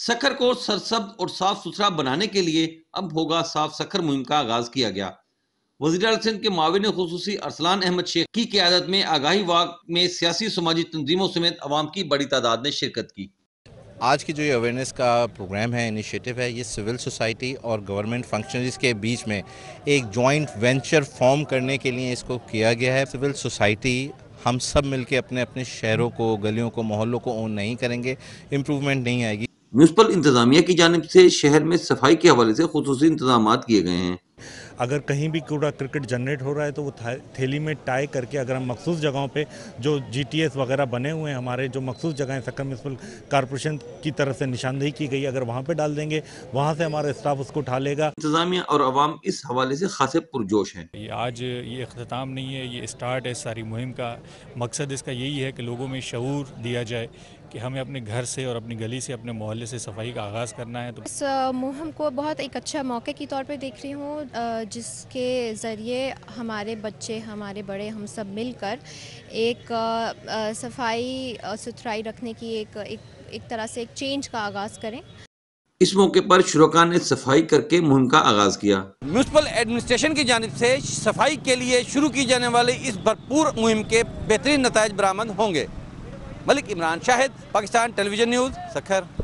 सखर को सरसब और साफ सुथरा बनाने के लिए अब होगा साफ सखर मुहिम का आगाज किया गया वजीर सिंध के माविन खसूसी अरसलान अहमद शेख की क्यादत में आगाही वाक में सियासी समाजी तंजीमों समेत अवाम की बड़ी तादाद ने शिरकत की आज की जो ये अवेयरनेस का प्रोग्राम है इनिशिएटिव है ये सिविल सोसाइटी और गवर्नमेंट फंक्शनरीज के बीच में एक जॉइंट वेंचर फॉर्म करने के लिए इसको किया गया है सिविल सोसाइटी हम सब मिलके अपने अपने शहरों को गलियों को मोहल्लों को ओन नहीं करेंगे इम्प्रूवमेंट नहीं आएगी म्यूनसिपल इंतजामिया की जानब से शहर में सफाई के हवाले से खसूस इंतजाम किए गए हैं अगर कहीं भी कूड़ा क्रिकेट जनरेट हो रहा है तो वो थैली में टाई करके अगर हम मखसूस जगहों पर जो जी वगैरह बने हुए हैं हमारे जो मखसूस जगह सक्कर म्यूनसिपल कॉरपोरेशन की तरफ से निशानदेही की गई अगर वहाँ पर डाल देंगे वहाँ से हमारा स्टाफ उसको उठा लेगा इंतजामिया और आवाम इस हवाले से खासे पुरजोश हैं ये आज ये अख्ताम नहीं है ये स्टार्ट है सारी मुहिम का मकसद इसका यही है कि लोगों में शूर दिया जाए कि हमें अपने घर से और अपनी गली से अपने मोहल्ले से सफाई का आगाज़ करना है तो इस मुहिम को बहुत एक अच्छा मौके के तौर पर देख रही हूँ जिसके ज़रिए हमारे बच्चे हमारे बड़े हम सब मिलकर एक सफाई सुथराई रखने की एक एक, एक तरह से एक चेंज का आगाज़ करें इस मौके पर शुरा ने सफाई करके मुहिम का आगाज किया म्यूनसिपल एडमिनिस्ट्रेशन की जानब से सफाई के लिए शुरू की जाने वाली इस भरपूर मुहिम के बेहतरीन नतज बरामद होंगे मलिक इमरान शाहिद पाकिस्तान टेलीविजन न्यूज़ सखर